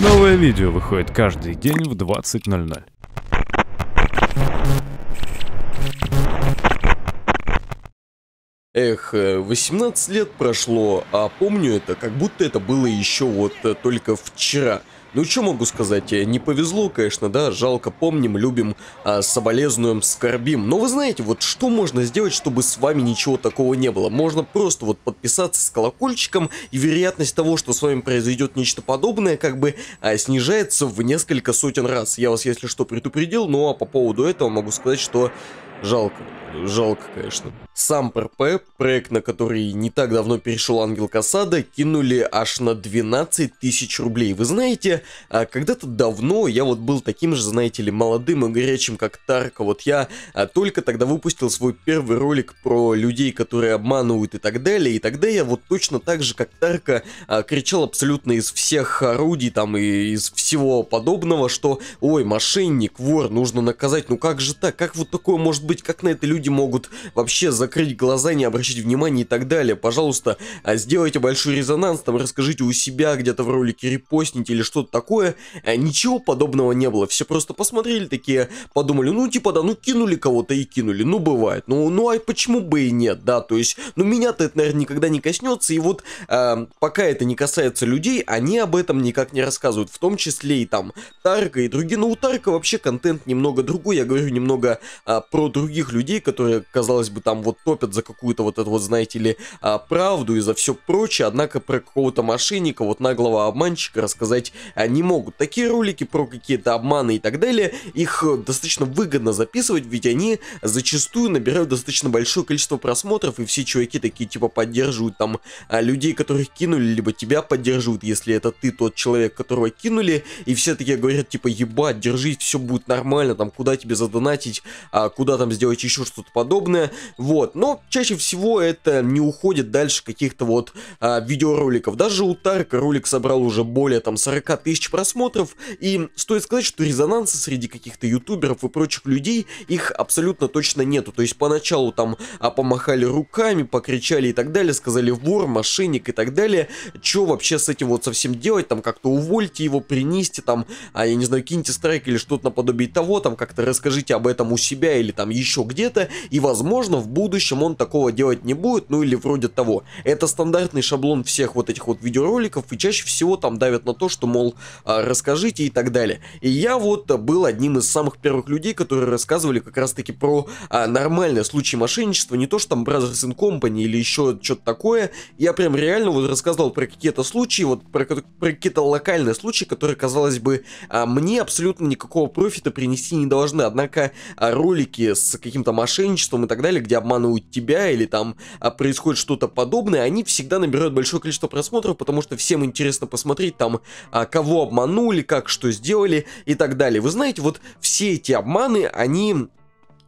Новое видео выходит каждый день в 20.00. Эх, 18 э, лет прошло, а помню это, как будто это было еще вот э, только вчера. Ну, что могу сказать, э, не повезло, конечно, да, жалко, помним, любим, а, соболезнуем, скорбим. Но вы знаете, вот что можно сделать, чтобы с вами ничего такого не было? Можно просто вот подписаться с колокольчиком, и вероятность того, что с вами произойдет нечто подобное, как бы а, снижается в несколько сотен раз. Я вас, если что, предупредил, но ну, а по поводу этого могу сказать, что Жалко, жалко, конечно. Сам ПРП, проект, на который не так давно перешел Ангел Касада, кинули аж на 12 тысяч рублей. Вы знаете, а, когда-то давно я вот был таким же, знаете ли, молодым и горячим, как Тарка. Вот я а, только тогда выпустил свой первый ролик про людей, которые обманывают и так далее. И тогда я вот точно так же, как Тарка, а, кричал абсолютно из всех орудий, там, и из всего подобного, что «Ой, мошенник, вор, нужно наказать, ну как же так, как вот такое может быть?» быть, как на это люди могут вообще закрыть глаза, не обращать внимания и так далее. Пожалуйста, а, сделайте большой резонанс, там расскажите у себя где-то в ролике, репостните или что-то такое. А, ничего подобного не было. Все просто посмотрели такие, подумали, ну типа да, ну кинули кого-то и кинули, ну бывает. Ну, ну а почему бы и нет, да, то есть, ну меня-то это, наверное, никогда не коснется, и вот э, пока это не касается людей, они об этом никак не рассказывают, в том числе и там Тарка и другие, но ну, у Тарка вообще контент немного другой, я говорю немного э, про другие других людей, которые, казалось бы, там вот топят за какую-то вот эту вот, знаете ли, а, правду и за все прочее, однако про какого-то мошенника, вот наглого обманщика рассказать а, не могут. Такие ролики про какие-то обманы и так далее, их э, достаточно выгодно записывать, ведь они зачастую набирают достаточно большое количество просмотров, и все чуваки такие типа поддерживают там а, людей, которых кинули, либо тебя поддерживают, если это ты тот человек, которого кинули, и все такие говорят типа ебать, держись, все будет нормально, там куда тебе задонатить, куда там сделать еще что-то подобное. Вот, но чаще всего это не уходит дальше каких-то вот а, видеороликов. Даже у Тарка ролик собрал уже более там 40 тысяч просмотров, и стоит сказать, что резонанса среди каких-то ютуберов и прочих людей их абсолютно точно нету. То есть поначалу там а, помахали руками, покричали и так далее, сказали вор, мошенник и так далее. Че вообще с этим вот совсем делать, там как-то увольте его, принести там, а я не знаю, киньте страйк или что-то наподобие того, там как-то расскажите об этом у себя или там еще где-то, и возможно в будущем он такого делать не будет, ну или вроде того. Это стандартный шаблон всех вот этих вот видеороликов, и чаще всего там давят на то, что, мол, а, расскажите и так далее. И я вот был одним из самых первых людей, которые рассказывали как раз-таки про а, нормальные случаи мошенничества, не то, что там Brothers in Company или еще что-то такое. Я прям реально вот рассказывал про какие-то случаи, вот про, про какие-то локальные случаи, которые, казалось бы, а, мне абсолютно никакого профита принести не должны. Однако а, ролики с каким-то мошенничеством и так далее, где обманывают тебя или там а, происходит что-то подобное, они всегда набирают большое количество просмотров, потому что всем интересно посмотреть там, а, кого обманули, как что сделали и так далее. Вы знаете, вот все эти обманы, они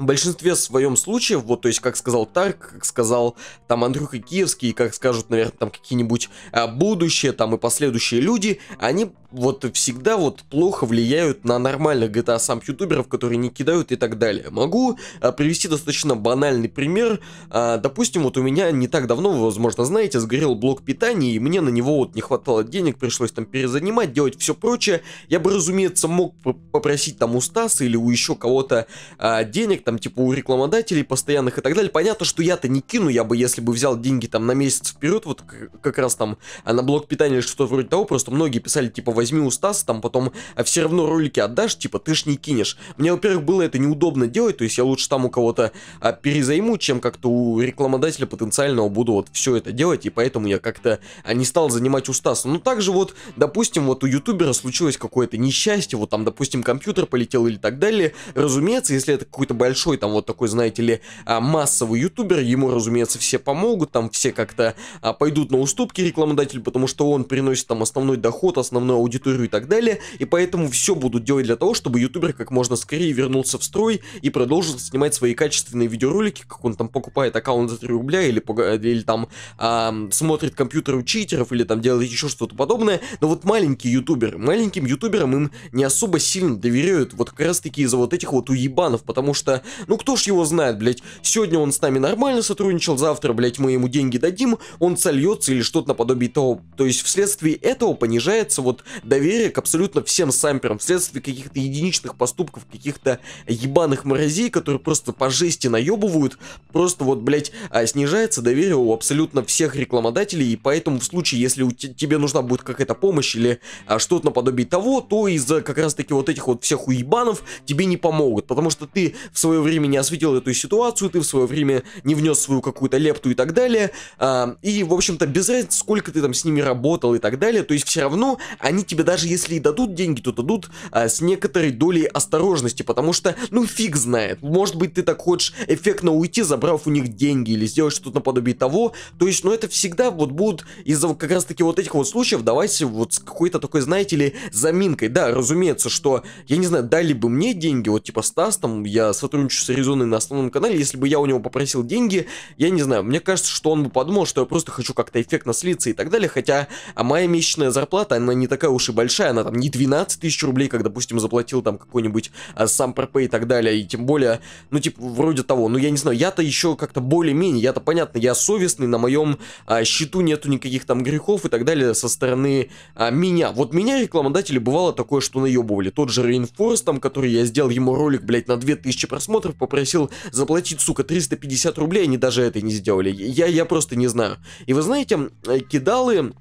в большинстве своем случаев, вот, то есть, как сказал Тарк, как сказал там Андрюха Киевский, как скажут, наверное, там какие-нибудь а, будущие там и последующие люди, они вот всегда вот плохо влияют на нормальных GTA сам ютуберов, которые не кидают и так далее. Могу а, привести достаточно банальный пример. А, допустим, вот у меня не так давно, вы, возможно, знаете, сгорел блок питания, и мне на него вот не хватало денег, пришлось там перезанимать, делать все прочее. Я бы, разумеется, мог попросить там у Стаса или у еще кого-то а, денег, там типа у рекламодателей постоянных и так далее. Понятно, что я-то не кину, я бы если бы взял деньги там на месяц вперед, вот как раз там а на блок питания или что-то вроде того, просто многие писали типа возьми у Стаса, там потом а все равно ролики отдашь, типа ты ж не кинешь. Мне, во-первых, было это неудобно делать, то есть я лучше там у кого-то а, перезайму, чем как-то у рекламодателя потенциального буду вот все это делать, и поэтому я как-то а, не стал занимать у Стаса. но ну, также вот, допустим, вот у ютубера случилось какое-то несчастье, вот там, допустим, компьютер полетел или так далее. Разумеется, если это какой-то большой большой, там вот такой, знаете ли, а, массовый ютубер, ему, разумеется, все помогут, там все как-то а, пойдут на уступки рекламодатель потому что он приносит там основной доход, основную аудиторию и так далее, и поэтому все будут делать для того, чтобы ютубер как можно скорее вернулся в строй и продолжил снимать свои качественные видеоролики, как он там покупает аккаунт за 3 рубля или, или там а, смотрит компьютер у читеров или там делает еще что-то подобное, но вот маленькие ютуберы, маленьким ютуберам им не особо сильно доверяют вот как раз таки из-за вот этих вот уебанов, потому что ну кто ж его знает, блядь? Сегодня он с нами нормально сотрудничал, завтра, блядь, мы ему деньги дадим, он сольется или что-то наподобие того. То есть вследствие этого понижается вот доверие к абсолютно всем самперам, вследствие каких-то единичных поступков, каких-то ебаных морозей, которые просто по жести наебывают, просто вот, блядь, а, снижается доверие у абсолютно всех рекламодателей, и поэтому в случае, если у тебе нужна будет какая-то помощь или а, что-то наподобие того, то из-за как раз-таки вот этих вот всех уебанов тебе не помогут, потому что ты в своей свое время не осветил эту ситуацию, ты в свое время не внес свою какую-то лепту и так далее. А, и, в общем-то, без разницы, сколько ты там с ними работал и так далее, то есть все равно они тебе даже если и дадут деньги, то дадут а, с некоторой долей осторожности, потому что, ну, фиг знает, может быть, ты так хочешь эффектно уйти, забрав у них деньги или сделать что-то наподобие того, то есть, ну, это всегда вот будут из-за как раз-таки вот этих вот случаев, давайте вот с какой-то такой, знаете ли, заминкой, да, разумеется, что, я не знаю, дали бы мне деньги, вот типа Стас там, я сотрудник сотрудничаю с Аризоной на основном канале, если бы я у него попросил деньги, я не знаю, мне кажется, что он бы подумал, что я просто хочу как-то эффектно слиться и так далее, хотя а моя месячная зарплата, она не такая уж и большая, она там не 12 тысяч рублей, как, допустим, заплатил там какой-нибудь а, сам пропей и так далее, и тем более, ну, типа, вроде того, ну, я не знаю, я-то еще как-то более-менее, я-то, понятно, я совестный, на моем а, счету нету никаких там грехов и так далее со стороны а, меня. Вот меня рекламодатели бывало такое, что наебывали. Тот же Reinforce, там, который я сделал ему ролик, блядь, на 2000 просмотров, просмотров, попросил заплатить, сука, 350 рублей, они даже это не сделали. Я, я просто не знаю. И вы знаете, э, кидалы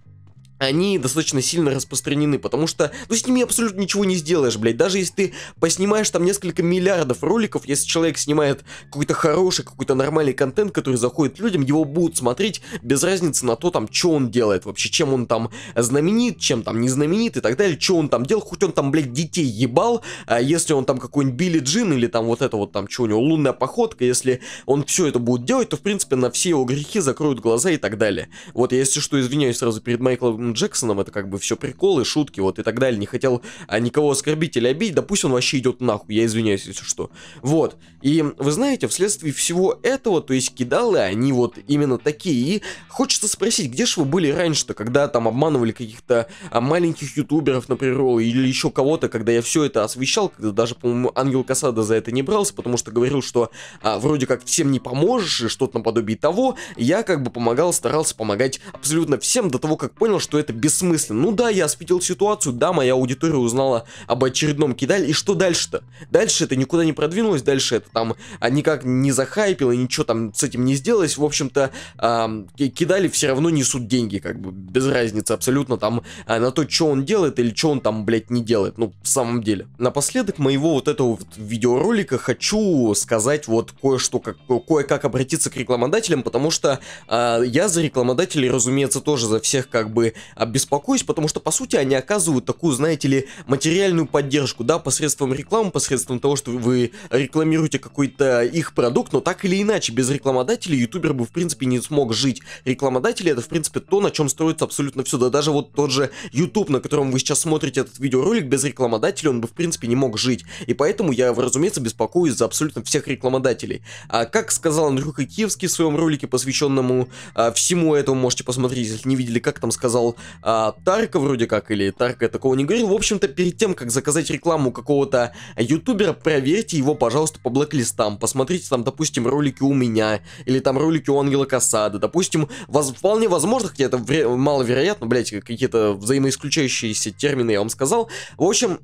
они достаточно сильно распространены, потому что, ну, с ними абсолютно ничего не сделаешь, блядь. Даже если ты поснимаешь там несколько миллиардов роликов, если человек снимает какой-то хороший, какой-то нормальный контент, который заходит людям, его будут смотреть без разницы на то, там, что он делает вообще, чем он там знаменит, чем там не знаменит и так далее, что он там делал, хоть он там, блядь, детей ебал, а если он там какой-нибудь Билли Джин или там вот это вот там, что у него, лунная походка, если он все это будет делать, то, в принципе, на все его грехи закроют глаза и так далее. Вот, я, если что, извиняюсь сразу перед Майклом Майком Джексоном, это как бы все приколы, шутки вот и так далее, не хотел а, никого оскорбить или обидеть, да пусть он вообще идет нахуй, я извиняюсь, если что. Вот, и вы знаете, вследствие всего этого, то есть кидалы, они вот именно такие, и хочется спросить, где же вы были раньше-то, когда там обманывали каких-то а, маленьких ютуберов, например, или еще кого-то, когда я все это освещал, когда даже, по-моему, Ангел Касада за это не брался, потому что говорил, что а, вроде как всем не поможешь, и что-то наподобие того, я как бы помогал, старался помогать абсолютно всем до того, как понял, что это бессмысленно. Ну да, я осветил ситуацию, да, моя аудитория узнала об очередном кидале, и что дальше-то? Дальше это никуда не продвинулось, дальше это там а, никак не захайпило, ничего там с этим не сделалось, в общем-то, э, кидали все равно несут деньги, как бы, без разницы абсолютно там э, на то, что он делает или что он там, блядь, не делает, ну, в самом деле. Напоследок моего вот этого вот видеоролика хочу сказать вот кое-что, как, кое-как обратиться к рекламодателям, потому что э, я за рекламодателей, разумеется, тоже за всех как бы беспокоюсь, потому что, по сути, они оказывают такую, знаете ли, материальную поддержку, да, посредством рекламы, посредством того, что вы рекламируете какой-то их продукт, но так или иначе, без рекламодателей ютубер бы, в принципе, не смог жить. Рекламодатели это, в принципе, то, на чем строится абсолютно все, да даже вот тот же YouTube, на котором вы сейчас смотрите этот видеоролик, без рекламодателей он бы, в принципе, не мог жить. И поэтому я, разумеется, беспокоюсь за абсолютно всех рекламодателей. А как сказал Андрюха Киевский в своем ролике, посвященному а, всему этому, можете посмотреть, если не видели, как там сказал а, Тарка вроде как, или Тарка такого не говорил. В общем-то, перед тем, как заказать рекламу какого-то ютубера, проверьте его, пожалуйста, по блэклистам. Посмотрите там, допустим, ролики у меня, или там ролики у Ангела Касада. Допустим, воз, вполне возможно, хотя это маловероятно, блядь, какие-то взаимоисключающиеся термины я вам сказал. В общем,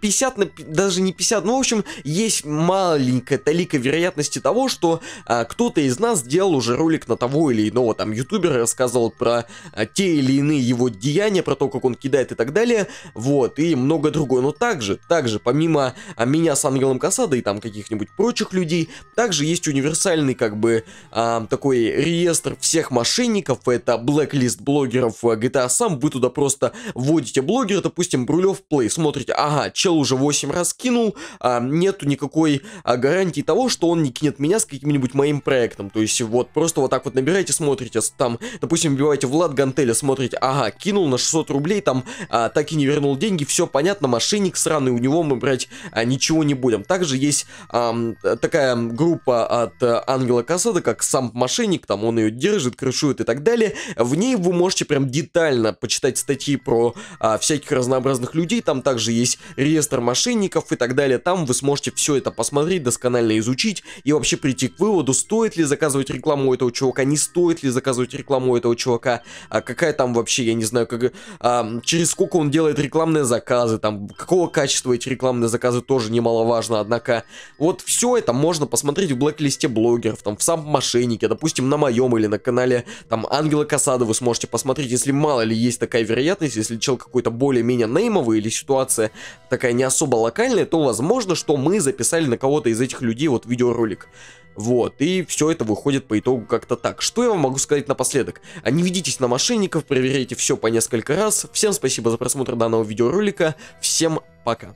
50 на... даже не 50, ну, в общем, есть маленькая талика вероятности того, что а, кто-то из нас сделал уже ролик на того или иного там ютубера, рассказывал про а, те или иные его деяния, про то, как он кидает и так далее, вот, и много другое. Но также, также, помимо а, меня с Ангелом Касадой и там каких-нибудь прочих людей, также есть универсальный, как бы, а, такой реестр всех мошенников, это блэклист блогеров а, GTA Сам, вы туда просто вводите блогера, допустим, Брулев Плей, смотрите, ага, ага, чел уже 8 раз кинул, а, нету никакой а, гарантии того, что он не кинет меня с каким-нибудь моим проектом. То есть вот просто вот так вот набираете, смотрите, там, допустим, вбиваете Влад Гантеля, смотрите, ага, кинул на 600 рублей, там, а, так и не вернул деньги, все понятно, мошенник сраный, у него мы брать а, ничего не будем. Также есть а, такая группа от а, Ангела Касада, как сам мошенник, там, он ее держит, крышует и так далее. В ней вы можете прям детально почитать статьи про а, всяких разнообразных людей, там также есть реестр мошенников и так далее. Там вы сможете все это посмотреть, досконально изучить и вообще прийти к выводу, стоит ли заказывать рекламу этого чувака, не стоит ли заказывать рекламу этого чувака, а какая там вообще, я не знаю, как, а, через сколько он делает рекламные заказы, там, какого качества эти рекламные заказы тоже немаловажно, однако. Вот все это можно посмотреть в блэк-листе блогеров, там, в сам мошеннике, допустим, на моем или на канале, там, Ангела Касада вы сможете посмотреть, если мало ли есть такая вероятность, если чел какой-то более-менее неймовый или ситуация такая не особо локальная, то возможно, что мы записали на кого-то из этих людей вот видеоролик. Вот, и все это выходит по итогу как-то так. Что я вам могу сказать напоследок? А не ведитесь на мошенников, проверяйте все по несколько раз. Всем спасибо за просмотр данного видеоролика, всем пока.